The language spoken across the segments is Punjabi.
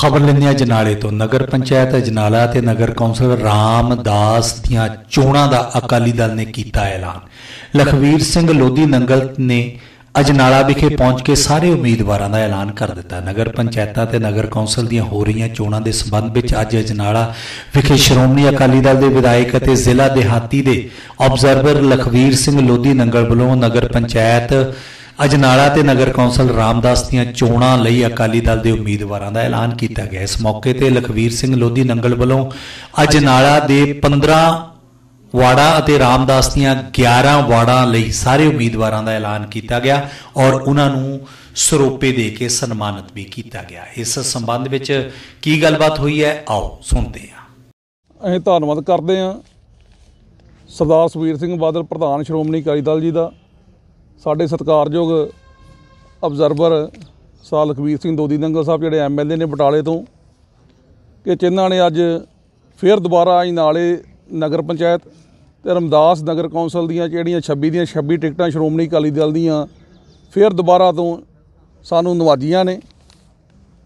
ਖਬਰ ਲੈਣੀ ਆ ਜਨਾਲੇ ਤੋਂ ਨਗਰ ਪੰਚਾਇਤ ਜਨਾਲਾ ਤੇ ਨਗਰ ਕੌਂਸਲ ਰਾਮਦਾਸ ਦੀਆਂ ਚੋਣਾਂ ਦਾ ਅਕਾਲੀ ਦਲ ਨੇ ਕੀਤਾ ਐਲਾਨ ਲਖਵੀਰ ਸਿੰਘ ਲੋਧੀ ਨੰਗਲ ਨੇ ਅਜਨਾਲਾ ਵਿਖੇ ਪਹੁੰਚ ਕੇ ਸਾਰੇ ਉਮੀਦਵਾਰਾਂ ਦਾ ਐਲਾਨ ਕਰ ਦਿੱਤਾ ਨਗਰ ਪੰਚਾਇਤਾਂ ਤੇ ਨਗਰ ਕੌਂਸਲ ਦੀਆਂ ਹੋ ਰਹੀਆਂ ਚੋਣਾਂ ਦੇ ਸਬੰਧ ਵਿੱਚ ਅੱਜ ਅਜਨਾਲਾ ਵਿਖੇ ਸ਼੍ਰੋਮਣੀ ਅਕਾਲੀ ਦਲ ਦੇ ਵਿਧਾਇਕ ਅਤੇ ਜ਼ਿਲ੍ਹਾ ਦੇਹਾਤੀ ਦੇ ਆਬਜ਼ਰਵਰ ਲਖਵੀਰ ਸਿੰਘ ਲੋਧੀ ਨੰਗਲ ਵੱਲੋਂ ਨਗਰ ਪੰਚਾਇਤ ਅਜਨਾਲਾ ਤੇ ਨਗਰ ਕੌਂਸਲ ਰਾਮਦਾਸ ਦੀਆਂ ਚੋਣਾਂ ਲਈ ਅਕਾਲੀ ਦਲ ਦੇ ਉਮੀਦਵਾਰਾਂ ਦਾ ਐਲਾਨ ਕੀਤਾ ਗਿਆ ਇਸ ਮੌਕੇ ਤੇ ਲਖਵੀਰ ਸਿੰਘ ਲੋਧੀ ਨੰਗਲ ਵੱਲੋਂ ਅਜਨਾਲਾ ਦੇ 15 ਵਾੜਾ ਅਤੇ ਰਾਮਦਾਸ ਦੀਆਂ 11 ਵਾੜਾਂ ਲਈ ਸਾਰੇ ਉਮੀਦਵਾਰਾਂ ਦਾ ਐਲਾਨ ਕੀਤਾ ਗਿਆ ਔਰ ਉਹਨਾਂ ਨੂੰ ਸਰੋਪੇ ਦੇ ਕੇ ਸਨਮਾਨਿਤ ਵੀ ਕੀਤਾ ਗਿਆ ਇਸ ਸੰਬੰਧ ਵਿੱਚ ਕੀ ਗੱਲਬਾਤ ਹੋਈ ਹੈ ਆਓ ਸੁਣਦੇ ਹਾਂ ਅਸੀਂ ਧੰਨਵਾਦ ਕਰਦੇ ਹਾਂ ਸਰਦਾਰ ਸੁਵੀਰ ਸਿੰਘ ਬਾਦਲ ਪ੍ਰਧਾਨ ਸ਼੍ਰੋਮਣੀ ਅਕਾਲੀ ਦਲ ਜੀ ਦਾ ਸਾਡੇ ਸਤਿਕਾਰਯੋਗ ਅਬਜ਼ਰਵਰ ਸਾਲ ਖਬੀਰ ਸਿੰਘ ਦੋਦੀ ਦੰਗਲ ਸਾਹਿਬ ਜਿਹੜੇ ਐਮਐਲਏ ਨੇ ਬਟਾਲੇ ਤੋਂ ਕਿ ਜਿਨ੍ਹਾਂ ਨੇ ਅੱਜ ਫੇਰ ਦੁਬਾਰਾ ਇਹ ਨਾਲੇ ਨਗਰ ਪੰਚਾਇਤ ਤੇ ਰਮਦਾਸ ਨਗਰ ਕੌਂਸਲ ਦੀਆਂ ਜਿਹੜੀਆਂ 26 ਦੀਆਂ 26 ਟਿਕਟਾਂ ਸ਼੍ਰੋਮਣੀ ਅਕਾਲੀ ਦਲ ਦੀਆਂ ਫੇਰ ਦੁਬਾਰਾ ਤੋਂ ਸਾਨੂੰ ਨਵਾਜੀਆਂ ਨੇ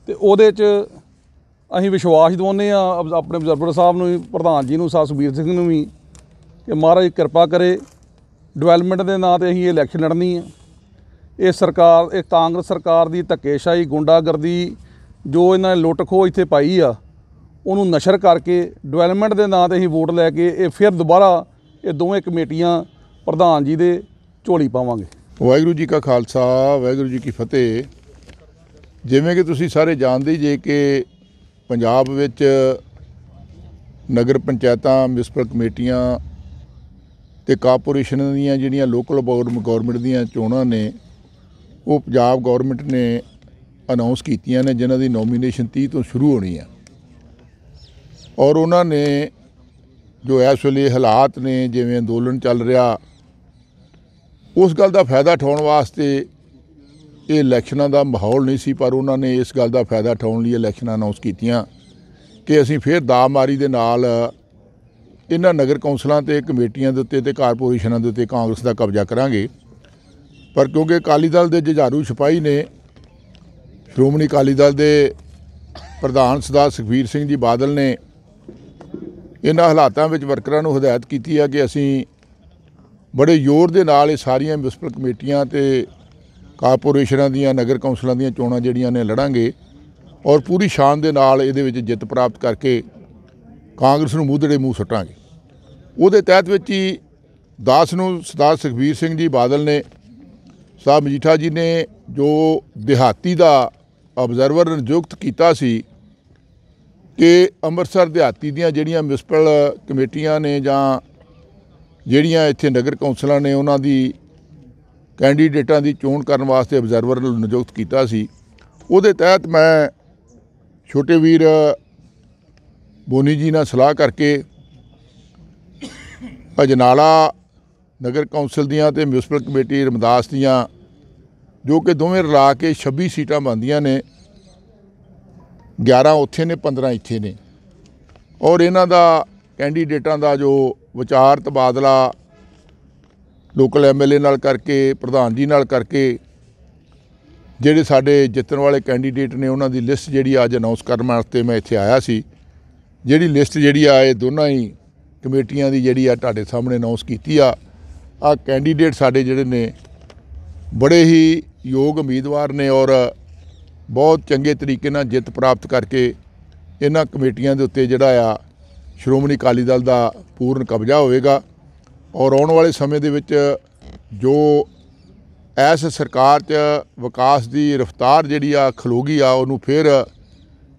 ਤੇ ਉਹਦੇ 'ਚ ਅਸੀਂ ਵਿਸ਼ਵਾਸ ਦਵਾਉਂਦੇ ਆ ਆਪਣੇ ਅਬਜ਼ਰਵਰ ਸਾਹਿਬ ਨੂੰ ਪ੍ਰਧਾਨ ਜੀ ਨੂੰ ਸਾਸ ਸੁਬੀਰ ਸਿੰਘ ਨੂੰ ਵੀ ਕਿ ਮਹਾਰਾਜ ਕਿਰਪਾ ਕਰੇ ਡਿਵੈਲਪਮੈਂਟ ਦੇ ਨਾਂ ਤੇ ਅਸੀਂ ਇਲੈਕਸ਼ਨ ਲੜਨੀ ਹੈ ਇਹ ਸਰਕਾਰ ਇਹ ਕਾਂਗਰਸ ਸਰਕਾਰ ਦੀ ਧੱਕੇਸ਼ਾਹੀ ਗੁੰਡਾਗਰਦੀ ਜੋ ਇਹਨਾਂ ਨੇ ਖੋ ਇੱਥੇ ਪਾਈ ਆ ਉਹਨੂੰ ਨਸ਼ਰ ਕਰਕੇ ਡਿਵੈਲਪਮੈਂਟ ਦੇ ਨਾਂ ਤੇ ਅਸੀਂ ਵੋਟ ਲੈ ਕੇ ਇਹ ਫਿਰ ਦੁਬਾਰਾ ਇਹ ਦੋਵੇਂ ਕਮੇਟੀਆਂ ਪ੍ਰਧਾਨ ਜੀ ਦੇ ਝੋਲੀ ਪਾਵਾਂਗੇ ਵਾਹਿਗੁਰੂ ਜੀ ਕਾ ਖਾਲਸਾ ਵਾਹਿਗੁਰੂ ਜੀ ਕੀ ਫਤਿਹ ਜਿਵੇਂ ਕਿ ਤੁਸੀਂ ਸਾਰੇ ਜਾਣਦੇ ਜੇ ਕਿ ਪੰਜਾਬ ਵਿੱਚ ਨਗਰ ਪੰਚਾਇਤਾਂ ਮਿਊਨਿਸਪਲ ਕਮੇਟੀਆਂ ਤੇ ਕਾਰਪੋਰੇਸ਼ਨ ਦੀਆਂ ਜਿਹੜੀਆਂ ਲੋਕਲ ਗਵਰਨਮੈਂਟ ਦੀਆਂ ਚੋਣਾਂ ਨੇ ਉਹ ਪੰਜਾਬ ਗਵਰਨਮੈਂਟ ਨੇ ਅਨਾਉਂਸ ਕੀਤੀਆਂ ਨੇ ਜਿਨ੍ਹਾਂ ਦੀ ਨੋਮੀਨੇਸ਼ਨ 30 ਤੋਂ ਸ਼ੁਰੂ ਹੋਣੀ ਆ ਔਰ ਉਹਨਾਂ ਨੇ ਜੋ ਇਸ ਵੇਲੇ ਹਾਲਾਤ ਨੇ ਜਿਵੇਂ ਅੰਦੋਲਨ ਚੱਲ ਰਿਹਾ ਉਸ ਗੱਲ ਦਾ ਫਾਇਦਾ ਠਾਉਣ ਵਾਸਤੇ ਇਹ ਇਲੈਕਸ਼ਨਾਂ ਦਾ ਮਾਹੌਲ ਨਹੀਂ ਸੀ ਪਰ ਉਹਨਾਂ ਨੇ ਇਸ ਗੱਲ ਦਾ ਫਾਇਦਾ ਠਾਉਣ ਲਈ ਇਲੈਕਸ਼ਨਾਂ ਅਨਾਉਂਸ ਕੀਤੀਆਂ ਕਿ ਅਸੀਂ ਫਿਰ ਦਾਮਾਰੀ ਦੇ ਨਾਲ ਇਹਨਾਂ ਨਗਰ ਕੌਂਸਲਾਂ ਤੇ ਕਮੇਟੀਆਂ ਦੇ ਉੱਤੇ ਤੇ ਕਾਰਪੋਰੇਸ਼ਨਾਂ ਦੇ ਉੱਤੇ ਕਾਂਗਰਸ ਦਾ ਕਬਜ਼ਾ ਕਰਾਂਗੇ ਪਰ ਕਿਉਂਕਿ ਅਕਾਲੀ ਦਲ ਦੇ ਜਜਾਰੂ ਸਿਪਾਈ ਨੇ ਸ਼੍ਰੋਮਣੀ ਅਕਾਲੀ ਦਲ ਦੇ ਪ੍ਰਧਾਨ ਸਰਦਾਰ ਸੁਖਵੀਰ ਸਿੰਘ ਜੀ ਬਾਦਲ ਨੇ ਇਹਨਾਂ ਹਾਲਾਤਾਂ ਵਿੱਚ ਵਰਕਰਾਂ ਨੂੰ ਹਦਾਇਤ ਕੀਤੀ ਹੈ ਕਿ ਅਸੀਂ ਬੜੇ ਜ਼ੋਰ ਦੇ ਨਾਲ ਇਹ ਸਾਰੀਆਂ ਮਿਊਨਿਸਪਲ ਕਮੇਟੀਆਂ ਤੇ ਕਾਰਪੋਰੇਸ਼ਨਾਂ ਦੀਆਂ ਨਗਰ ਕੌਂਸਲਾਂ ਦੀਆਂ ਚੋਣਾਂ ਜਿਹੜੀਆਂ ਨੇ ਲੜਾਂਗੇ ਔਰ ਪੂਰੀ ਸ਼ਾਨ ਦੇ ਨਾਲ ਇਹਦੇ ਵਿੱਚ ਜਿੱਤ ਪ੍ਰਾਪਤ ਕਰਕੇ ਕਾਂਗਰਸ ਨੂੰ ਮੂਧੜੇ ਮੂੰਹ ਸਟਾਂਗੇ ਉਹਦੇ ਤਹਿਤ ਵਿੱਚ ਹੀ ਦਾਸ ਨੂੰ ਸਰਦਾਰ ਸੁਖਬੀਰ ਸਿੰਘ ਜੀ ਬਾਦਲ ਨੇ ਸਾਹ ਮਜੀਠਾ ਜੀ ਨੇ ਜੋ ਦਿਹਾਤੀ ਦਾ ਆਬਜ਼ਰਵਰ ਨਿਯੁਕਤ ਕੀਤਾ ਸੀ ਕਿ ਅੰਮ੍ਰਿਤਸਰ ਦਿਹਾਤੀ ਦੀਆਂ ਜਿਹੜੀਆਂ ਮਿਊਨਿਸਪਲ ਕਮੇਟੀਆਂ ਨੇ ਜਾਂ ਜਿਹੜੀਆਂ ਇੱਥੇ ਨਗਰ ਕੌਂਸਲਾਂ ਨੇ ਉਹਨਾਂ ਦੀ ਕੈਂਡੀਡੇਟਾਂ ਦੀ ਚੋਣ ਕਰਨ ਵਾਸਤੇ ਆਬਜ਼ਰਵਰ ਨਿਯੁਕਤ ਕੀਤਾ ਸੀ ਉਹਦੇ ਤਹਿਤ ਮੈਂ ਛੋਟੇ ਵੀਰ ਬੋਨੀ ਜੀ ਨਾਲ ਸਲਾਹ ਕਰਕੇ ਅਜਨਾਲਾ ਨਗਰ ਕੌਂਸਲ ਦੀਆਂ ਤੇ ਮਿਊਨਿਸਪਲ ਕਮੇਟੀ ਰਮਦਾਸ ਦੀਆਂ ਜੋ ਕਿ ਦੋਵੇਂ ਰਲਾ ਕੇ 26 ਸੀਟਾਂ ਬੰਦੀਆਂ ਨੇ 11 ਉੱਥੇ ਨੇ 15 ਇੱਥੇ ਨੇ ਔਰ ਇਹਨਾਂ ਦਾ ਕੈਂਡੀਡੇਟਾਂ ਦਾ ਜੋ ਵਿਚਾਰ ਤਬਾਦਲਾ ਲੋਕਲ ਐਮਐਲਏ ਨਾਲ ਕਰਕੇ ਪ੍ਰਧਾਨ ਜੀ ਨਾਲ ਕਰਕੇ ਜਿਹੜੇ ਸਾਡੇ ਜਿੱਤਣ ਵਾਲੇ ਕੈਂਡੀਡੇਟ ਨੇ ਉਹਨਾਂ ਦੀ ਲਿਸਟ ਜਿਹੜੀ ਅੱਜ ਅਨਾਉਂਸ ਕਰਨ ਵਾਸਤੇ ਮੈਂ ਇੱਥੇ ਆਇਆ ਸੀ ਜਿਹੜੀ ਲਿਸਟ ਜਿਹੜੀ ਆ ਇਹ ਦੋਨਾਂ ਹੀ ਕਮੇਟੀਆਂ ਦੀ ਜਿਹੜੀ ਆ ਤੁਹਾਡੇ ਸਾਹਮਣੇ ਅਨਾਉਂਸ ਕੀਤੀ ਆ ਆ ਕੈਂਡੀਡੇਟ ਸਾਡੇ ਜਿਹੜੇ ਨੇ ਬੜੇ ਹੀ ਯੋਗ ਉਮੀਦਵਾਰ ਨੇ ਔਰ ਬਹੁਤ ਚੰਗੇ ਤਰੀਕੇ ਨਾਲ ਜਿੱਤ ਪ੍ਰਾਪਤ ਕਰਕੇ ਇਹਨਾਂ ਕਮੇਟੀਆਂ ਦੇ ਉੱਤੇ ਜਿਹੜਾ ਆ ਸ਼੍ਰੋਮਣੀ ਅਕਾਲੀ ਦਲ ਦਾ ਪੂਰਨ ਕਬਜ਼ਾ ਹੋਵੇਗਾ ਔਰ ਆਉਣ ਵਾਲੇ ਸਮੇਂ ਦੇ ਵਿੱਚ ਜੋ ਐਸ ਸਰਕਾਰ 'ਚ ਵਿਕਾਸ ਦੀ ਰਫ਼ਤਾਰ ਜਿਹੜੀ ਆ ਖਲੋਗੀ ਆ ਉਹਨੂੰ ਫਿਰ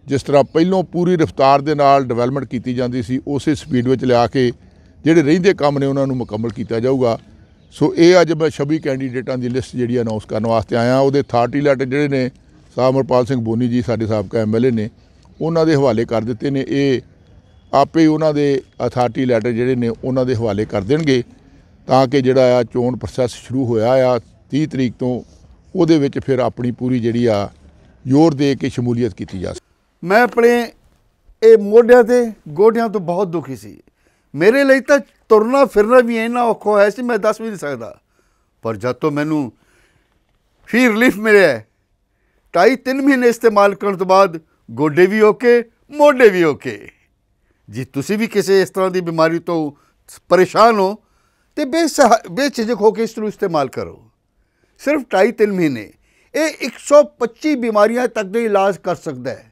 ਜਿਸ ਤਰ੍ਹਾਂ ਪਹਿਲਾਂ ਪੂਰੀ ਰਫ਼ਤਾਰ ਦੇ ਨਾਲ ਡਿਵੈਲਪਮੈਂਟ ਕੀਤੀ ਜਾਂਦੀ ਸੀ ਉਸੇ ਸਪੀਡ ਵਿੱਚ ਲਿਆ ਕੇ ਜਿਹੜੇ ਰਹਿੰਦੇ ਕੰਮ ਨੇ ਉਹਨਾਂ ਨੂੰ ਮੁਕੰਮਲ ਕੀਤਾ ਜਾਊਗਾ ਸੋ ਇਹ ਅੱਜ ਮੈਂ 26 ਕੈਂਡੀਡੇਟਾਂ ਦੀ ਲਿਸਟ ਜਿਹੜੀ ਅਨਾਉਂਸ ਕਰਨ ਵਾਸਤੇ ਆਇਆ ਉਹਦੇ 30 ਲੈਟਰ ਜਿਹੜੇ ਨੇ ਸਾਮਰਪਾਲ ਸਿੰਘ ਬੋਨੀ ਜੀ ਸਾਡੇ ਸਾਬਕਾ ਐਮਐਲਏ ਨੇ ਉਹਨਾਂ ਦੇ ਹਵਾਲੇ ਕਰ ਦਿੱਤੇ ਨੇ ਇਹ ਆਪੇ ਉਹਨਾਂ ਦੇ ਅਥਾਰਟੀ ਲੈਟਰ ਜਿਹੜੇ ਨੇ ਉਹਨਾਂ ਦੇ ਹਵਾਲੇ ਕਰ ਦੇਣਗੇ ਤਾਂ ਕਿ ਜਿਹੜਾ ਆ ਚੋਣ ਪ੍ਰੋਸੈਸ ਸ਼ੁਰੂ ਹੋਇਆ ਆ 30 ਤਰੀਕ ਤੋਂ ਉਹਦੇ ਵਿੱਚ ਫਿਰ ਆਪਣੀ ਪੂਰੀ ਜਿਹੜੀ ਆ ਜ਼ੋਰ ਦੇ ਕੇ ਸ਼ਮੂਲੀਅਤ ਕੀਤੀ ਜਾ ਸਕੇ ਮੈਂ ਆਪਣੇ ਇਹ ਮੋਢਿਆਂ ਤੇ ਗੋਡਿਆਂ ਤੋਂ ਬਹੁਤ ਦੁਖੀ ਸੀ ਮੇਰੇ ਲਈ ਤਾਂ ਤੁਰਨਾ ਫਿਰਨਾ ਵੀ ਇੰਨਾ ਔਖਾ ਹੋਇਆ ਸੀ ਮੈਂ ਦੱਸ ਵੀ ਨਹੀਂ ਸਕਦਾ ਪਰ ਜਦ ਤੋਂ ਮੈਨੂੰ ਫਿਰ ਰਿਲੀਫ ਮਿਲਿਆ 2 3 ਮਹੀਨੇ ਇਸਤੇਮਾਲ ਕਰਨ ਤੋਂ ਬਾਅਦ ਗੋਡੇ ਵੀ ਓਕੇ ਮੋਢੇ ਵੀ ਓਕੇ ਜੇ ਤੁਸੀਂ ਵੀ ਕਿਸੇ ਇਸ ਤਰ੍ਹਾਂ ਦੀ ਬਿਮਾਰੀ ਤੋਂ ਪਰੇਸ਼ਾਨ ਹੋ ਤੇ ਬੇਝਿਜਕ ਹੋ ਕੇ ਇਸ ਨੂੰ ਇਸਤੇਮਾਲ ਕਰੋ ਸਿਰਫ 2 3 ਮਹੀਨੇ ਇਹ 125 ਬਿਮਾਰੀਆਂ ਤੱਕ ਦੇ ਇਲਾਜ ਕਰ ਸਕਦਾ ਹੈ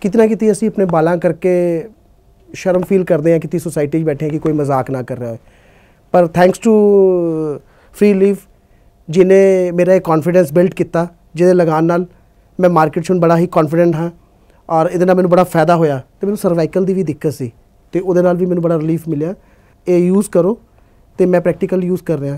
ਕਿਤਨਾ ਕਿਤੇ ਅਸੀਂ ਆਪਣੇ ਬਾਲਾਂ ਕਰਕੇ ਸ਼ਰਮ ਫੀਲ ਕਰਦੇ ਹਾਂ ਕਿਤੇ ਸੋਸਾਇਟੀ 'ਚ ਬੈਠੇ ਕਿ ਕੋਈ ਮਜ਼ਾਕ ਨਾ ਕਰ ਰਿਹਾ ਹੋਵੇ ਪਰ ਥੈਂਕਸ ਟੂ ਫ੍ਰੀ ਲੀਵ ਜਿਨੇ ਮੇਰਾ ਇਹ ਕੌਨਫੀਡੈਂਸ ਬਿਲਡ ਕੀਤਾ ਜਿਹਦੇ ਲਗਾਨ ਨਾਲ ਮੈਂ ਮਾਰਕੀਟ 'ਚ ਹੁਣ ਬੜਾ ਹੀ ਕੌਨਫੀਡੈਂਟ ਹਾਂ ਔਰ ਇਹਦੇ ਨਾਲ ਮੈਨੂੰ ਬੜਾ ਫਾਇਦਾ ਹੋਇਆ ਤੇ ਮੈਨੂੰ ਸਰਵਾਈਕਲ ਦੀ ਵੀ ਦਿੱਕਤ ਸੀ ਤੇ ਉਹਦੇ ਨਾਲ ਵੀ ਮੈਨੂੰ ਬੜਾ ਰਿਲੀਫ ਮਿਲਿਆ ਇਹ ਯੂਜ਼ ਕਰੋ ਤੇ ਮੈਂ ਪ੍ਰੈਕਟੀਕਲ ਯੂਜ਼ ਕਰ ਰਿਹਾ